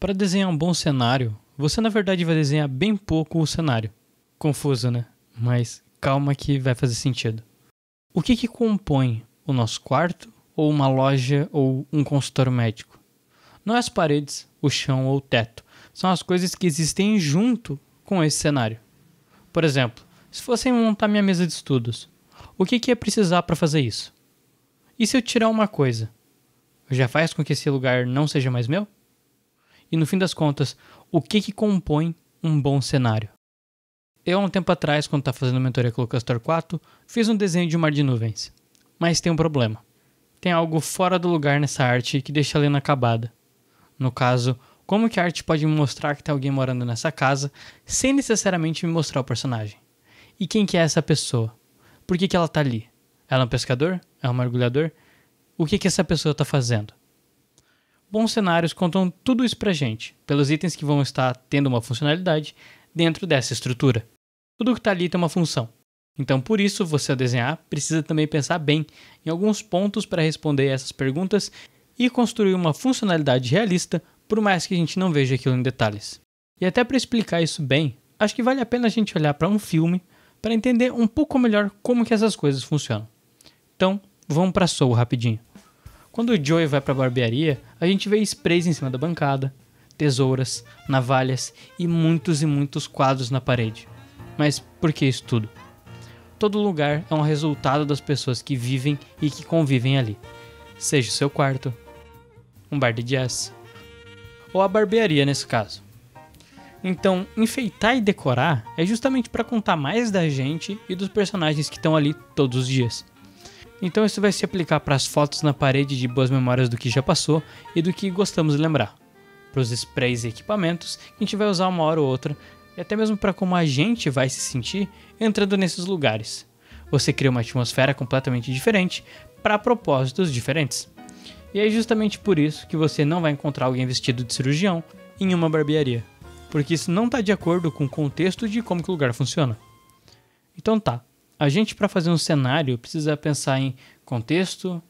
Para desenhar um bom cenário, você na verdade vai desenhar bem pouco o cenário. Confuso, né? Mas calma que vai fazer sentido. O que, que compõe o nosso quarto, ou uma loja, ou um consultório médico? Não é as paredes, o chão ou o teto. São as coisas que existem junto com esse cenário. Por exemplo, se fossem montar minha mesa de estudos, o que, que ia precisar para fazer isso? E se eu tirar uma coisa? Já faz com que esse lugar não seja mais meu? E no fim das contas, o que, que compõe um bom cenário? Eu, há um tempo atrás, quando estava fazendo mentoria com o Castor 4, fiz um desenho de um mar de nuvens. Mas tem um problema. Tem algo fora do lugar nessa arte que deixa ela inacabada. No caso, como que a arte pode me mostrar que tem alguém morando nessa casa sem necessariamente me mostrar o personagem? E quem que é essa pessoa? Por que, que ela está ali? Ela é um pescador? É um mergulhador? O que, que essa pessoa está fazendo? Bons Cenários contam tudo isso pra gente, pelos itens que vão estar tendo uma funcionalidade dentro dessa estrutura. Tudo que está ali tem uma função. Então, por isso, você ao desenhar precisa também pensar bem em alguns pontos para responder essas perguntas e construir uma funcionalidade realista, por mais que a gente não veja aquilo em detalhes. E até para explicar isso bem, acho que vale a pena a gente olhar para um filme para entender um pouco melhor como que essas coisas funcionam. Então, vamos para Soul rapidinho. Quando o Joey vai pra barbearia, a gente vê sprays em cima da bancada, tesouras, navalhas e muitos e muitos quadros na parede. Mas por que isso tudo? Todo lugar é um resultado das pessoas que vivem e que convivem ali. Seja o seu quarto, um bar de jazz, ou a barbearia nesse caso. Então, enfeitar e decorar é justamente para contar mais da gente e dos personagens que estão ali todos os dias. Então isso vai se aplicar para as fotos na parede de boas memórias do que já passou e do que gostamos de lembrar. Para os sprays e equipamentos que a gente vai usar uma hora ou outra, e até mesmo para como a gente vai se sentir entrando nesses lugares. Você cria uma atmosfera completamente diferente para propósitos diferentes. E é justamente por isso que você não vai encontrar alguém vestido de cirurgião em uma barbearia, porque isso não está de acordo com o contexto de como que o lugar funciona. Então tá, a gente, para fazer um cenário, precisa pensar em contexto,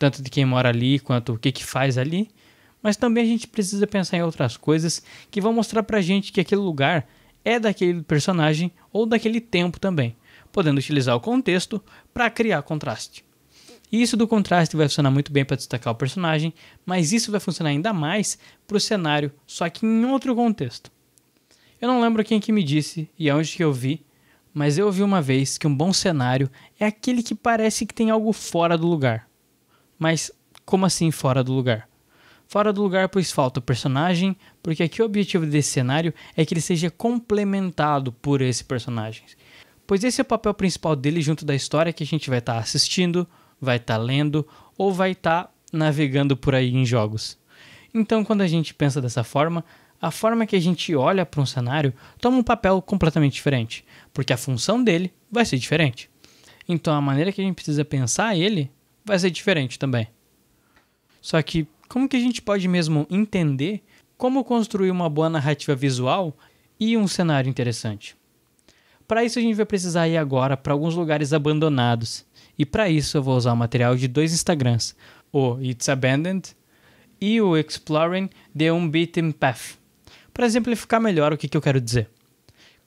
tanto de quem mora ali quanto o que, que faz ali, mas também a gente precisa pensar em outras coisas que vão mostrar para a gente que aquele lugar é daquele personagem ou daquele tempo também, podendo utilizar o contexto para criar contraste. E isso do contraste vai funcionar muito bem para destacar o personagem, mas isso vai funcionar ainda mais para o cenário, só que em outro contexto. Eu não lembro quem que me disse e aonde que eu vi mas eu ouvi uma vez que um bom cenário é aquele que parece que tem algo fora do lugar. Mas como assim fora do lugar? Fora do lugar, pois falta o personagem, porque aqui o objetivo desse cenário é que ele seja complementado por esse personagem. Pois esse é o papel principal dele junto da história que a gente vai estar tá assistindo, vai estar tá lendo ou vai estar tá navegando por aí em jogos. Então, quando a gente pensa dessa forma, a forma que a gente olha para um cenário toma um papel completamente diferente, porque a função dele vai ser diferente. Então a maneira que a gente precisa pensar ele vai ser diferente também. Só que como que a gente pode mesmo entender como construir uma boa narrativa visual e um cenário interessante? Para isso a gente vai precisar ir agora para alguns lugares abandonados. E para isso eu vou usar o material de dois Instagrams, o It's Abandoned e o Exploring the Unbeaten Path. Para exemplificar melhor o que, que eu quero dizer.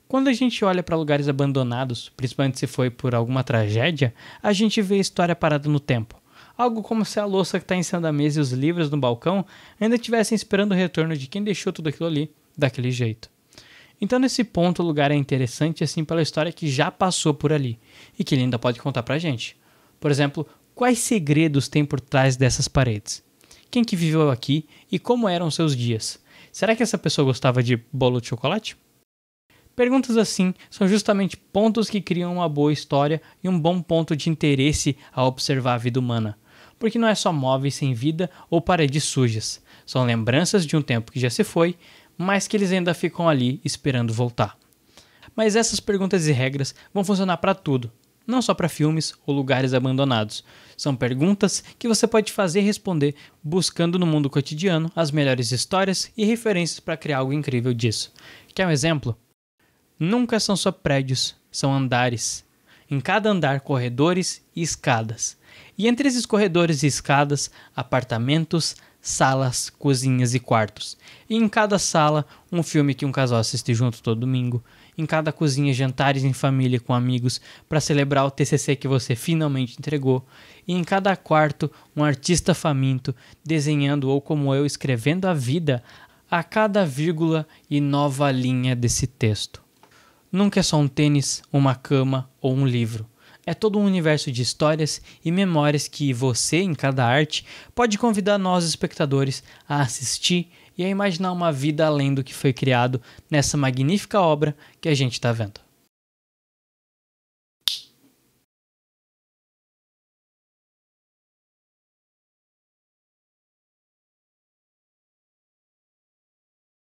Quando a gente olha para lugares abandonados, principalmente se foi por alguma tragédia, a gente vê a história parada no tempo. Algo como se a louça que está em cima da mesa e os livros no balcão ainda estivessem esperando o retorno de quem deixou tudo aquilo ali, daquele jeito. Então, nesse ponto, o lugar é interessante assim pela história que já passou por ali e que ele ainda pode contar pra gente. Por exemplo, quais segredos tem por trás dessas paredes? Quem que viveu aqui e como eram seus dias? Será que essa pessoa gostava de bolo de chocolate? Perguntas assim são justamente pontos que criam uma boa história e um bom ponto de interesse a observar a vida humana. Porque não é só móveis sem vida ou paredes sujas. São lembranças de um tempo que já se foi, mas que eles ainda ficam ali esperando voltar. Mas essas perguntas e regras vão funcionar para tudo, não só para filmes ou lugares abandonados. São perguntas que você pode fazer e responder buscando no mundo cotidiano as melhores histórias e referências para criar algo incrível disso. Quer um exemplo? Nunca são só prédios, são andares. Em cada andar, corredores e escadas. E entre esses corredores e escadas, apartamentos, salas, cozinhas e quartos. E em cada sala, um filme que um casal assiste junto todo domingo. Em cada cozinha, jantares em família com amigos para celebrar o TCC que você finalmente entregou. E em cada quarto, um artista faminto desenhando ou como eu escrevendo a vida a cada vírgula e nova linha desse texto. Nunca é só um tênis, uma cama ou um livro é todo um universo de histórias e memórias que você, em cada arte, pode convidar nós espectadores a assistir e a imaginar uma vida além do que foi criado nessa magnífica obra que a gente está vendo.